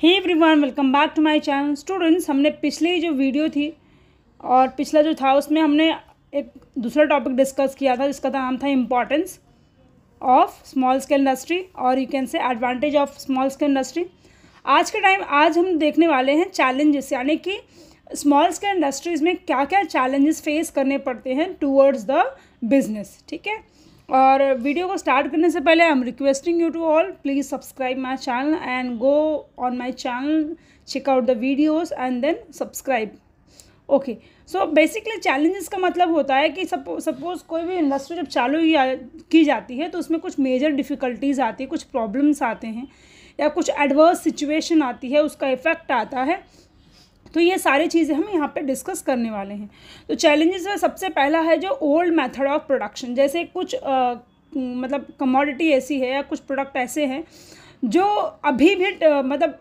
hey everyone welcome back to my channel students हमने पिछली जो वीडियो थी और पिछला जो था उसमें हमने एक दूसरा टॉपिक डिस्कस किया था जिसका नाम था importance of small scale industry और you can say advantage of small scale industry आज के टाइम आज हम देखने वाले हैं चैलेंजेस यानी कि स्मॉल स्केल इंडस्ट्रीज़ में क्या क्या चैलेंजेस फेस करने पड़ते हैं टूवर्ड्स द बिजनेस ठीक है और वीडियो को स्टार्ट करने से पहले I am requesting you to all please subscribe my channel and go on my channel check out the videos and then subscribe okay so basically challenges का मतलब होता है कि सपो सपोज़ कोई भी इंडस्ट्री जब चालू की जाती है तो उसमें कुछ मेजर डिफ़िकल्टीज़ आती है कुछ प्रॉब्लम्स आते हैं या कुछ एडवर्स सिचुएशन आती है उसका इफ़ेक्ट आता है तो ये सारी चीज़ें हम यहाँ पे डिस्कस करने वाले हैं तो चैलेंजेस में सबसे पहला है जो ओल्ड मेथड ऑफ प्रोडक्शन जैसे कुछ आ, मतलब कमोडिटी ऐसी है या कुछ प्रोडक्ट ऐसे हैं जो अभी भी त, मतलब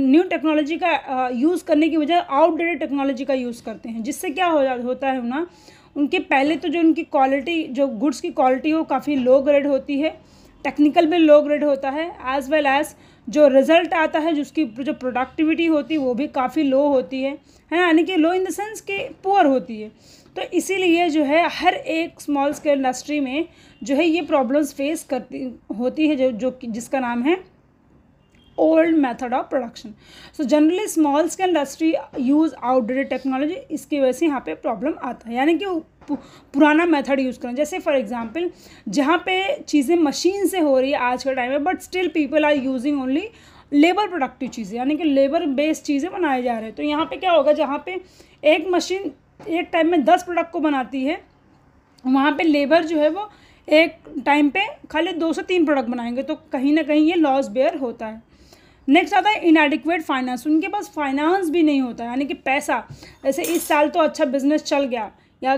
न्यू टेक्नोलॉजी का यूज़ करने की वजह आउटडेटेड टेक्नोलॉजी का यूज़ करते हैं जिससे क्या हो होता है ना उनके पहले तो जो उनकी क्वालिटी जो गुड्स की क्वालिटी वो काफ़ी लो ग्रेड होती है टेक्निकल भी लो ग्रेड होता है एज़ वेल एज़ जो रिज़ल्ट आता है जिसकी जो प्रोडक्टिविटी होती है वो भी काफ़ी लो होती है है ना यानी कि लो इन देंस कि पुअर होती है तो इसीलिए जो है हर एक स्मॉल स्केल इंडस्ट्री में जो है ये प्रॉब्लम्स फेस करती होती है जो जो जिसका नाम है old method of production so generally small scale industry use outdated technology इसकी वजह से यहाँ पे प्रॉब्लम आता है यानी कि पुराना मेथड यूज़ करें जैसे फॉर एग्जांपल जहाँ पे चीज़ें मशीन से हो रही है आज के टाइम में but still people are using only labour productive चीज़ें यानी कि लेबर बेस्ड चीज़ें बनाए जा रहे हैं तो यहाँ पे क्या होगा जहाँ पे एक मशीन एक टाइम में दस प्रोडक्ट को बनाती है वहाँ पे लेबर जो है वो एक टाइम पे खाली दो से तीन प्रोडक्ट बनाएंगे तो कहीं ना कहीं ये लॉस बेयर होता है नेक्स्ट आता है इनएडिक्वेट फाइनेंस उनके पास फाइनेंस भी नहीं होता यानी कि पैसा ऐसे इस साल तो अच्छा बिजनेस चल गया या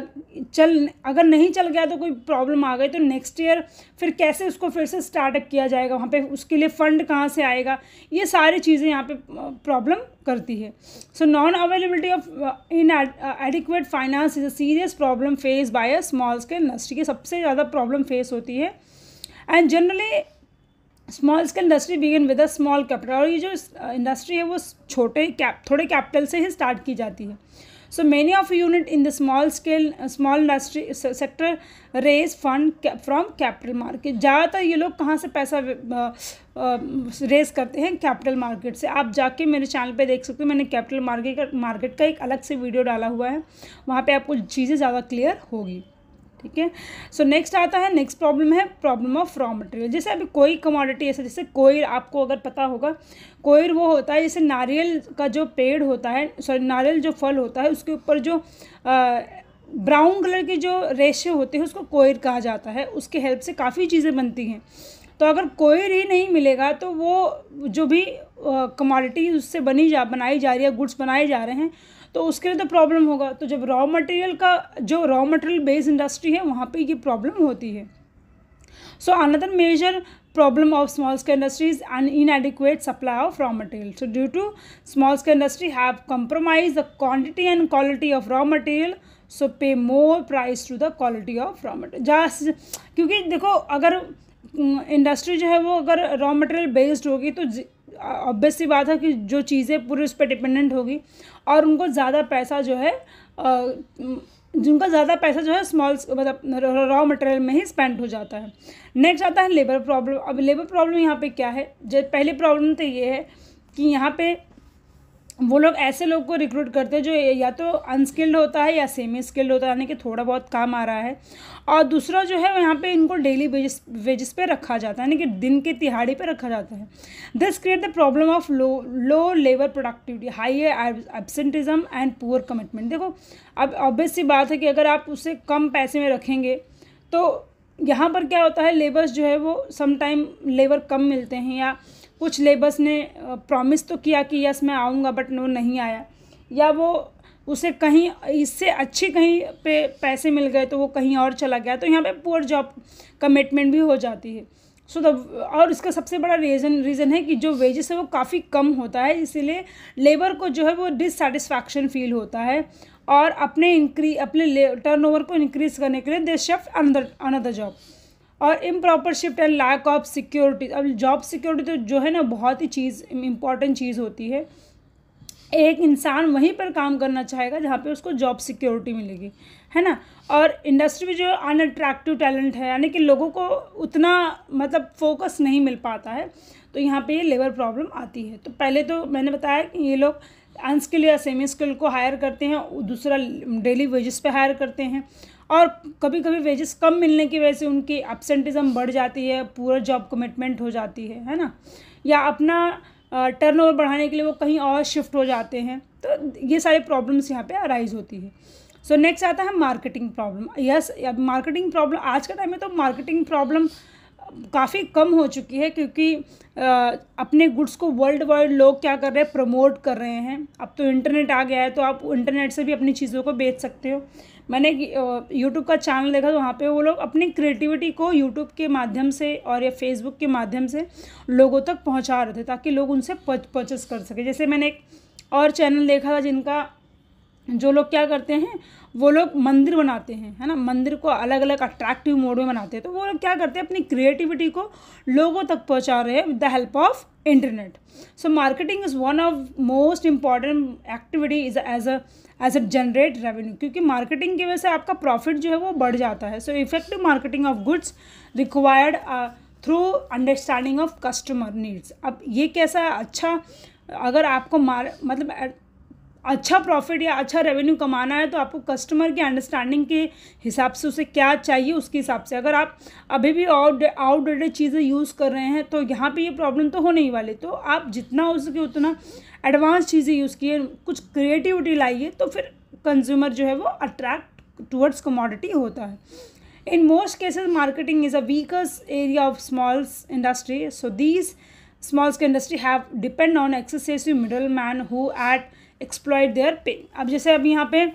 चल अगर नहीं चल गया तो कोई प्रॉब्लम आ गई तो नेक्स्ट ईयर फिर कैसे उसको फिर से स्टार्टअप किया जाएगा वहाँ पे उसके लिए फ़ंड कहाँ से आएगा ये सारी चीज़ें यहाँ पे प्रॉब्लम करती है so non availability of inadequate finance is a serious problem face by a small scale industry की सबसे ज़्यादा प्रॉब्लम फेस होती है and generally small scale industry begin with a small capital और ये जो इंडस्ट्री uh, है वो छोटे कैप थोड़े कैपिटल से ही स्टार्ट की जाती है so many of unit in the small scale small industry sector raise fund from capital market ज़्यादातर ये लोग कहाँ से पैसा रेज uh, uh, करते हैं कैपिटल मार्केट से आप जाके मेरे चैनल पे देख सकते हो मैंने कैपिटल मार्केट का मार्केट का एक अलग से वीडियो डाला हुआ है वहाँ पे आपको चीज़ें ज़्यादा क्लियर होगी ठीक है सो नेक्स्ट आता है नेक्स्ट प्रॉब्लम है प्रॉब्लम ऑफ रॉ मटेरियल जैसे अभी कोई कमोडिटी ऐसा जैसे कोयर आपको अगर पता होगा कोयर वो होता है जैसे नारियल का जो पेड़ होता है सॉरी नारियल जो फल होता है उसके ऊपर जो आ, ब्राउन कलर के जो रेशे होते हैं उसको कोयर कहा जाता है उसके हेल्प से काफ़ी चीज़ें बनती हैं तो अगर कोई री नहीं मिलेगा तो वो जो भी कमोडिटी उससे बनी जा बनाई जा रही है गुड्स बनाए जा रहे हैं तो उसके लिए तो प्रॉब्लम होगा तो जब रॉ मटेरियल का जो रॉ मटेरियल बेस्ड इंडस्ट्री है वहाँ पे ये प्रॉब्लम होती है so another major problem of small scale industries inadequate supply of raw material so due to small scale industry have compromise the quantity and quality of raw material so pay more price to the quality of raw material जा क्योंकि देखो अगर industry जो है वो अगर raw material based होगी तो ऑब्वियस सी बात है कि जो चीज़ें पूरी उस पर डिपेंडेंट होगी और उनको ज़्यादा पैसा जो है जिनका ज़्यादा पैसा जो है स्मॉल मतलब रॉ मटेरियल में ही स्पेंड हो जाता है नेक्स्ट आता है लेबर प्रॉब्लम अब लेबर प्रॉब्लम यहाँ पे क्या है जो पहली प्रॉब्लम तो ये है कि यहाँ पे वो लोग ऐसे लोग को रिक्रूट करते हैं जो या तो अनस्किल्ड होता है या सेमी स्किल्ड होता है यानी कि थोड़ा बहुत काम आ रहा है और दूसरा जो है यहाँ पे इनको डेली वेजिस वेजिस पे रखा जाता है यानी कि दिन की तिहाड़ी पे रखा जाता है this create the problem of low low labour productivity high absenteeism and poor commitment देखो अब ऑब्वियस सी बात है कि अगर आप उसे कम पैसे में रखेंगे तो यहाँ पर क्या होता है लेबर्स जो है वो समटाइम लेबर कम मिलते हैं या कुछ लेबर्स ने प्रॉमिस तो किया कि यस मैं आऊँगा बट वो नहीं आया या वो उसे कहीं इससे अच्छी कहीं पे पैसे मिल गए तो वो कहीं और चला गया तो यहाँ पे पुअर जॉब कमिटमेंट भी हो जाती है सो so द और इसका सबसे बड़ा रीज़न रीज़न है कि जो वेजेस है वो काफ़ी कम होता है इसीलिए लेबर को जो है वो डिससेटिस्फैक्शन फील होता है और अपने इंक्री अपने टर्नओवर को इंक्रीज़ करने के लिए they shift another another job और improper shift and lack of security अब जॉब सिक्योरिटी तो जो है ना बहुत ही चीज़ इम्पॉर्टेंट चीज़ होती है एक इंसान वहीं पर काम करना चाहेगा जहाँ पे उसको जॉब सिक्योरिटी मिलेगी है ना और इंडस्ट्री में जो अनअट्रैक्टिव टैलेंट है यानी कि लोगों को उतना मतलब फोकस नहीं मिल पाता है तो यहाँ पे ये लेबर प्रॉब्लम आती है तो पहले तो मैंने बताया कि ये लोग अनस्किल या सेमी स्किल को हायर करते हैं दूसरा डेली वेजेस पे हायर करते हैं और कभी कभी वेजेस कम मिलने की वजह से उनकी एबसेंटिज़म बढ़ जाती है पूरा जॉब कमिटमेंट हो जाती है है ना या अपना टर्नओवर बढ़ाने के लिए वो कहीं और शिफ्ट हो जाते हैं तो ये सारे प्रॉब्लम्स यहाँ पे अराइज होती है सो so, नेक्स्ट आता है marketing problem yes marketing problem आज के टाइम में तो मार्केटिंग प्रॉब्लम काफ़ी कम हो चुकी है क्योंकि आ, अपने गुड्स को वर्ल्ड वाइड लोग क्या कर रहे हैं प्रमोट कर रहे हैं अब तो इंटरनेट आ गया है तो आप इंटरनेट से भी अपनी चीज़ों को बेच सकते हो मैंने यूट्यूब का चैनल देखा तो वहाँ पे वो लोग अपनी क्रिएटिविटी को यूट्यूब के माध्यम से और या फेसबुक के माध्यम से लोगों तक पहुँचा रहे थे ताकि लोग उनसे परचेस कर सके जैसे मैंने एक और चैनल देखा था जिनका जो लोग क्या करते हैं वो लोग मंदिर बनाते हैं है ना मंदिर को अलग अलग अट्रैक्टिव मोड में बनाते हैं तो वो लोग क्या करते हैं अपनी क्रिएटिविटी को लोगों तक पहुंचा रहे हैं with the help of internet so marketing is one of most important activity is as a as a generate revenue क्योंकि मार्केटिंग की वजह से आपका प्रॉफिट जो है वो बढ़ जाता है so effective marketing of goods required through understanding of customer needs अब ये कैसा अच्छा अगर आपको मार मतलब अच्छा प्रॉफिट या अच्छा रेवेन्यू कमाना है तो आपको कस्टमर की अंडरस्टैंडिंग के हिसाब से उसे क्या चाहिए उसके हिसाब से अगर आप अभी भी आउट आउटडेटेड चीज़ें यूज़ कर रहे हैं तो यहाँ पे ये प्रॉब्लम तो होने ही वाली तो आप जितना हो सके उतना एडवांस चीज़ें यूज़ किए कुछ क्रिएटिविटी लाइए तो फिर कंज्यूमर जो है वो अट्रैक्ट टूवर्ड्स कमोडिटी होता है in most cases marketing is a weakest area of smalls industry so these smalls industry have depend on excessive middle man who at exploited their pain अब जैसे अब यहाँ पे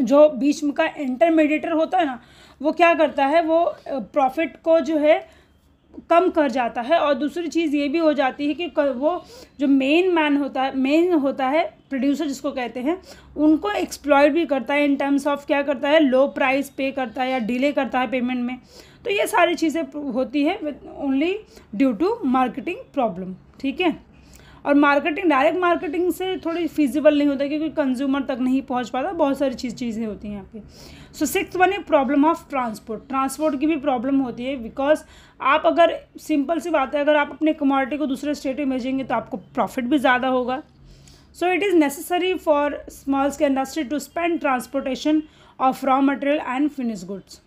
जो बीच में का इंटरमीडिएटर होता है ना वो क्या करता है वो प्रॉफिट को जो है कम कर जाता है और दूसरी चीज़ ये भी हो जाती है कि वो जो मेन मैन होता है मेन होता है प्रोड्यूसर जिसको कहते हैं उनको एक्सप्लॉयड भी करता है इन टर्म्स ऑफ क्या करता है लो प्राइस पे करता है या डिले करता है पेमेंट में तो ये सारी चीज़ें होती है with only due to marketing problem ठीक है और मार्केटिंग डायरेक्ट मार्केटिंग से थोड़ी फिजिबल नहीं होता क्योंकि कंज्यूमर तक नहीं पहुंच पाता बहुत सारी चीज़ चीज़ें होती हैं यहाँ सो सिक्स वन है प्रॉब्लम ऑफ ट्रांसपोर्ट ट्रांसपोर्ट की भी प्रॉब्लम होती है बिकॉज आप अगर सिंपल सी बात है अगर आप अपने कमोडिटी को दूसरे स्टेट में भेजेंगे तो आपको प्रॉफिट भी ज़्यादा होगा so it is necessary for small scale industry to spend transportation of raw material and finish goods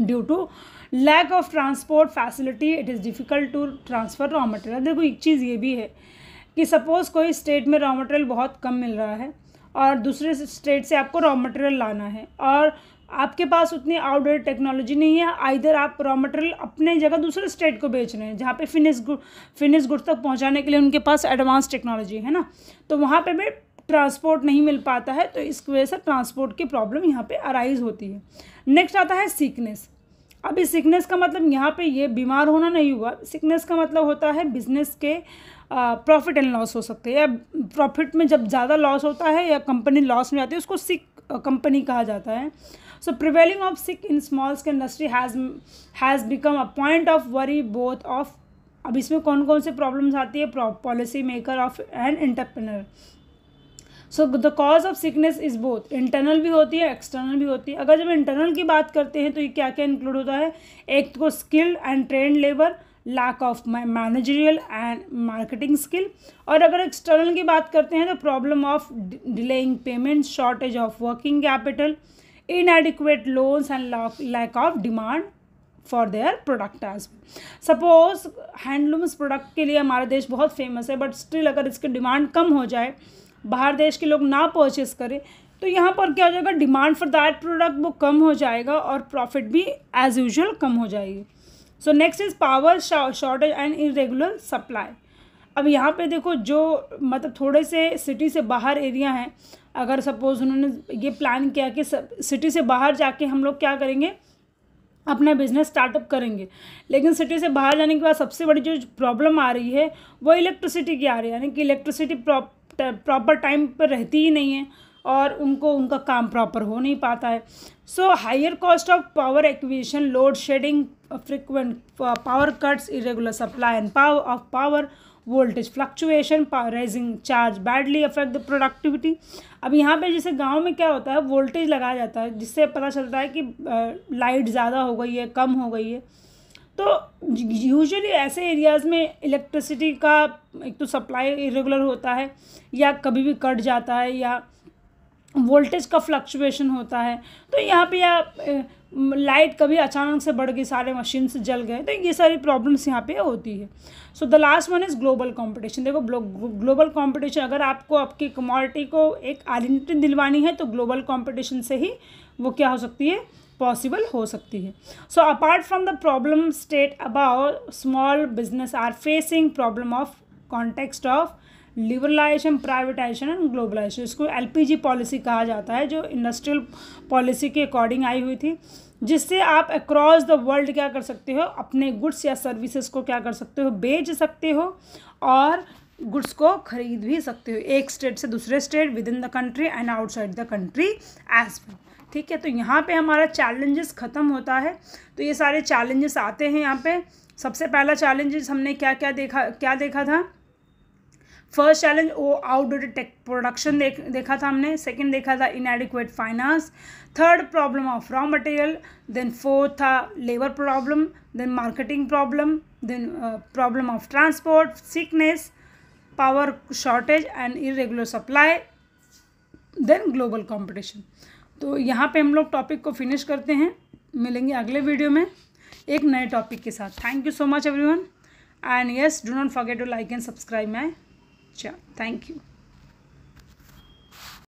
due to lack of transport facility it is difficult to transfer raw material देखो एक चीज़ ये भी है कि suppose कोई state में raw material बहुत कम मिल रहा है और दूसरे स्टेट से आपको रॉ मटेरियल लाना है और आपके पास उतनी आउटडेट टेक्नोलॉजी नहीं है आइधर आप रॉ मटेरियल अपने जगह दूसरे स्टेट को बेच रहे हैं जहाँ पे फिनिश गुड फिनिश गुड तक पहुँचाने के लिए उनके पास एडवांस टेक्नोलॉजी है ना तो वहाँ पे भी ट्रांसपोर्ट नहीं मिल पाता है तो इस वजह से ट्रांसपोर्ट की प्रॉब्लम यहाँ पे अराइज होती है नेक्स्ट आता है सीकनेस अभी सिकनेस का मतलब यहाँ पे ये बीमार होना नहीं हुआ सिकनेस का मतलब होता है बिजनेस के प्रॉफिट एंड लॉस हो सकते हैं या प्रॉफिट में जब ज़्यादा लॉस होता है या कंपनी लॉस में जाती है उसको सिक कंपनी कहा जाता है so prevailing of sick in small scale industry has has become a point of worry both of अब इसमें कौन कौन से प्रॉब्लम्स आती है policy maker of and entrepreneur so the cause of sickness is both internal भी होती है एक्सटर्नल भी होती है अगर जब इंटरनल की बात करते हैं तो ये क्या क्या इंक्लूड होता है एक तो skilled and trained labour lack of managerial and marketing skill और अगर एक्सटर्नल की बात करते हैं तो problem of delaying payment shortage of working capital inadequate loans and lack of demand for their product as suppose handlooms product के लिए हमारा देश बहुत फेमस है बट स्टिल अगर इसकी डिमांड कम हो जाए बाहर देश के लोग ना परचेस करें तो यहाँ पर क्या हो जाएगा डिमांड फॉर दैट प्रोडक्ट वो कम हो जाएगा और प्रॉफिट भी एज यूजल कम हो जाएगी so next is power shortage and irregular supply अब यहाँ पे देखो जो मतलब थोड़े से सिटी से बाहर एरिया हैं अगर सपोज़ उन्होंने ये प्लान किया कि सिटी से बाहर जाके हम लोग क्या करेंगे अपना बिजनेस स्टार्टअप करेंगे लेकिन सिटी से बाहर जाने के बाद सबसे बड़ी जो प्रॉब्लम आ रही है वो इलेक्ट्रिसिटी की आ रही है यानी कि इलेक्ट्रिसिटी प्रॉपर टाइम पर रहती ही नहीं है और उनको उनका काम प्रॉपर हो नहीं पाता है so higher cost of power acquisition load shedding frequent power cuts irregular supply and power of power voltage fluctuation rising charge badly affect the productivity अब यहाँ पे जैसे गांव में क्या होता है वोल्टेज लगाया जाता है जिससे पता चलता है कि लाइट uh, ज़्यादा हो गई है कम हो गई है तो यूजुअली ऐसे एरियाज़ में इलेक्ट्रिसिटी का एक तो सप्लाई इरेगुलर होता है या कभी भी कट जाता है या वोल्टेज का फ्लक्चुएशन होता है तो यहाँ पे या लाइट कभी अचानक से बढ़ गई सारे मशीन से जल गए तो ये सारी प्रॉब्लम्स यहाँ पे होती है so the last one is global competition देखो ग्लोबल कंपटीशन अगर आपको आपकी कमोडिटी को एक आइडेंटिटी दिलवानी है तो ग्लोबल कंपटीशन से ही वो क्या हो सकती है पॉसिबल हो सकती है so apart from the problem state about small business are facing problem of context of liberalisation privatisation and globalisation इसको एल पॉलिसी कहा जाता है जो इंडस्ट्रियल पॉलिसी के अकॉर्डिंग आई हुई थी जिससे आप अक्रॉस द वर्ल्ड क्या कर सकते हो अपने गुड्स या सर्विसेज को क्या कर सकते हो बेच सकते हो और गुड्स को खरीद भी सकते हो एक स्टेट से दूसरे state within the country and outside the country as well ठीक है तो यहाँ पे हमारा चैलेंजेस ख़त्म होता है तो ये सारे चैलेंजेस आते हैं यहाँ पे सबसे पहला चैलेंजेस हमने क्या क्या देखा क्या देखा था फर्स्ट चैलेंज वो आउटडोर टेक प्रोडक्शन देख देखा था हमने सेकंड देखा था inadequate finance third problem of raw material then fourth था labour problem then marketing problem then problem of transport sickness power shortage and irregular supply then global competition तो यहाँ पे हम लोग टॉपिक को फिनिश करते हैं मिलेंगे अगले वीडियो में एक नए टॉपिक के साथ thank you so much everyone and yes do not forget to like and subscribe my channel thank you